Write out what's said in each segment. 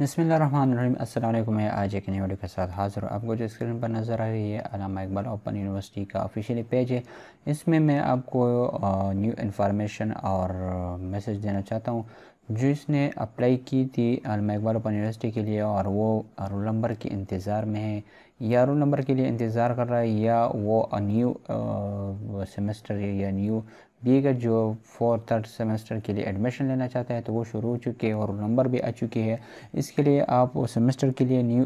बसमिल अल्लाम मैं आज एक नई वीडियो के साथ हाज़िर हूँ आपको जो स्क्रीन पर नज़र आ रही है अलामा इकबाल ओपन यूनिवर्सिटी का ऑफिशियल पेज है इसमें मैं आपको न्यू इन्फॉर्मेशन और मैसेज देना चाहता हूँ जिसने अप्लाई की थी अलामा इकबाल ओपन यूनिवर्सिटी के लिए और वो रोल नंबर के इंतज़ार में है या रोल नंबर के लिए इंतज़ार कर रहा है या वो न्यू सेमेस्टर या न्यू बी का जो फोर्थ थर्ड सेमेस्टर के लिए एडमिशन लेना चाहता है तो वो शुरू हो चुके हैं और नंबर भी आ चुके हैं इसके लिए आप सेमेस्टर के लिए न्यू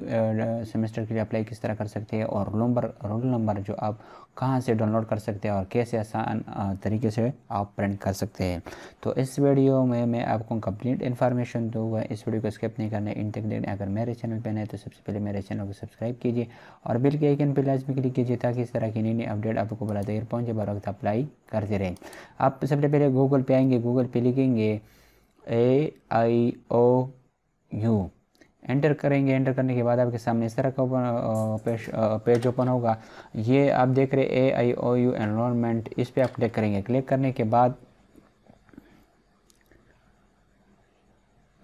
सेमेस्टर के लिए अप्लाई किस तरह कर सकते हैं और नंबर रोल नंबर जो आप कहाँ से डाउनलोड कर सकते हैं और कैसे आसान तरीके से आप प्रिंट कर सकते हैं तो इस वीडियो में मैं आपको कम्प्लीट इन्फॉर्मेशन दूँगा इस वीडियो को स्किप नहीं करना इन तक देखना अगर मेरे चैनल पर नए तो सबसे पहले मेरे चैनल को सब्सक्राइब कीजिए और बिल के आइकन पर लाजमी क्लिक कीजिए ताकि इस तरह की नई नई अपडेट आपको बड़ा देर पहुँचे बर वक्त अप्लाई करते रहें आप सबसे पहले गूगल पे आएंगे गूगल पे लिखेंगे A I O U enter करेंगे एंटर करने के बाद आपके सामने इस तरह का ओपन पेज ओपन होगा ये आप देख रहे ए आई ओ यू एनरोलमेंट इस पर आप क्लिक करेंगे क्लिक करने के बाद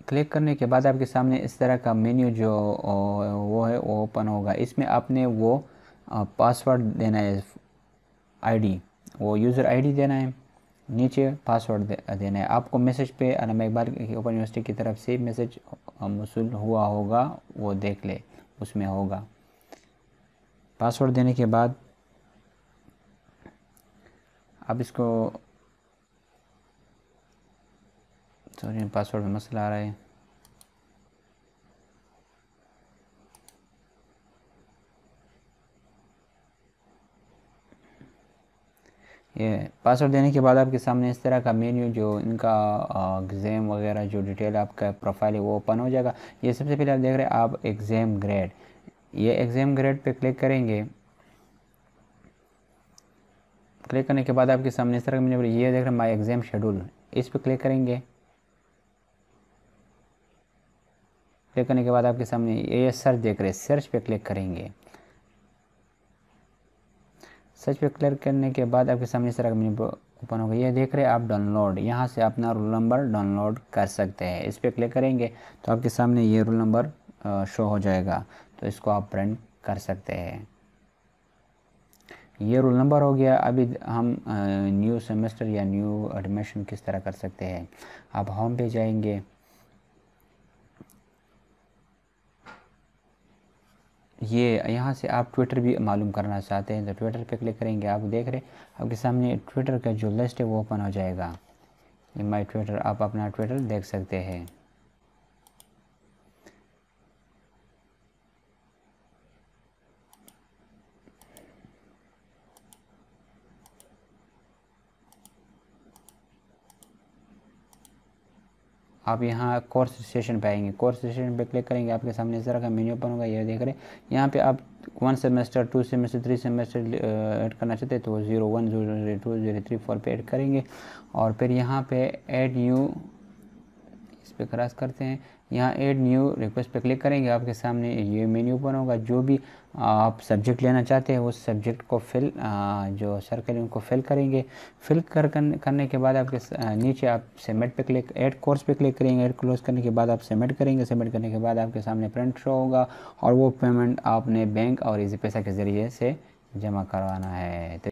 क्लिक करने के बाद आपके सामने इस तरह का मेन्यू जो वो है वो ओपन होगा इसमें आपने वो पासवर्ड देना है आईडी वो यूज़र आईडी देना है नीचे पासवर्ड दे, देना है आपको मैसेज पे अनम इकबाल ओपन यूनिवर्सिटी की तरफ से मैसेज मसूल हुआ होगा वो देख ले उसमें होगा पासवर्ड देने के बाद आप इसको सॉरी पासवर्ड में मसला आ रहा है ये पासवर्ड देने के बाद आपके सामने इस तरह का मेन्यू जो इनका एग्ज़ाम वगैरह जो डिटेल आपका प्रोफाइल है वो ओपन हो जाएगा ये सबसे पहले आप देख रहे हैं आप एग्ज़ाम ग्रेड ये एग्ज़ाम ग्रेड पे क्लिक करेंगे क्लिक करने के बाद आपके सामने इस तरह का मेन्यू ये देख रहे हैं माई एग्ज़ाम शेड्यूल इस पर क्लिक करेंगे क्लिक करने के बाद आपके सामने ये सर्च देख रहे हैं सर्च पे क्लिक करेंगे सर्च पे क्लिक करने के बाद आपके सामने इस तरह का मेन्यू ओपन होगा ये देख रहे हैं आप डाउनलोड यहाँ से अपना रोल नंबर डाउनलोड कर सकते हैं इस पर क्लिक करेंगे तो आपके सामने ये रोल नंबर शो हो जाएगा तो इसको आप प्रिंट कर सकते हैं ये रोल नंबर हो गया अभी हम न्यू सेमेस्टर या न्यू एडमिशन किस तरह कर सकते हैं आप होम पे जाएंगे ये यहाँ से आप ट्विटर भी मालूम करना चाहते हैं तो ट्विटर पे क्लिक करेंगे आप देख रहे आपके सामने ट्विटर का जो लिस्ट है वो ओपन हो जाएगा माई ट्विटर आप अपना ट्विटर देख सकते हैं आप यहाँ कोर्स सेशन पे आएंगे कोर्स सेशन पे क्लिक करेंगे आपके सामने इस तरह का मेन्यू ओपन होगा ये देख रहे हैं यहाँ पे आप one semester two semester three semester add करना चाहते हैं तो zero one zero zero two zero three four पर ऐड करेंगे और फिर यहाँ पे ऐड यू इस पर क्रॉस करते हैं यहाँ एड न्यू रिक्वेस्ट पर क्लिक करेंगे आपके सामने ये मेन्यू ओपन होगा जो भी आप सब्जेक्ट लेना चाहते हैं उस सब्जेक्ट को फिल जो सर्कल उनको फिल करेंगे फिल कर करने के बाद आपके नीचे आप सबमिट पे क्लिक एड कोर्स पे क्लिक करेंगे एड क्लोज करने के बाद आप सबमिट करेंगे सबमिट करने के बाद आपके सामने प्रिंट शो होगा और वो पेमेंट आपने बैंक और इजी पैसा के ज़रिए से जमा करवाना है तो